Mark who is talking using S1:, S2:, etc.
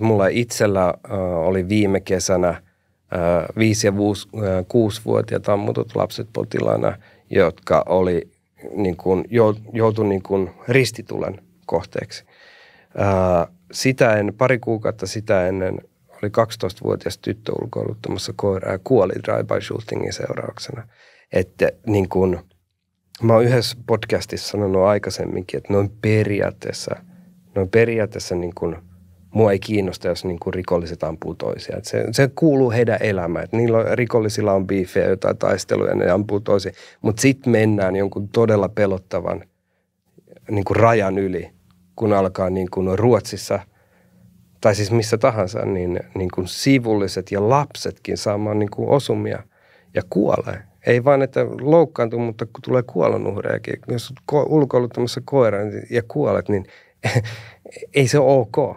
S1: Mulla itsellä äh, oli viime kesänä äh, viisi- ja vuos, äh, kuusivuotiaat ammutut lapset potilaana, jotka oli niin kun, joutu niin kun ristitulen kohteeksi. Äh, sitä en, pari kuukautta sitä ennen oli 12-vuotias tyttö ulkoiluttamassa koiraa kuoli drive-by shootingin seurauksena. Että niin kun, mä oon yhdessä podcastissa sanonut aikaisemminkin, että noin periaatteessa, noin periaatteessa niin kun – mua ei kiinnosta, jos niin kuin rikolliset ampuu toisia. Se, se kuuluu heidän elämään. niillä on, rikollisilla on biifejä, jotain taisteluja, ne ampuu toisia. Mutta sitten mennään jonkun todella pelottavan niin kuin rajan yli, kun alkaa niin kuin Ruotsissa tai siis missä tahansa, niin, niin kuin sivulliset ja lapsetkin saamaan niin kuin osumia ja kuolee. Ei vaan, että loukkaantuu, mutta kun tulee kuolonuhrejakin. Jos olet ulkoiluttamassa koiran ja kuolet, niin ei se ole ok.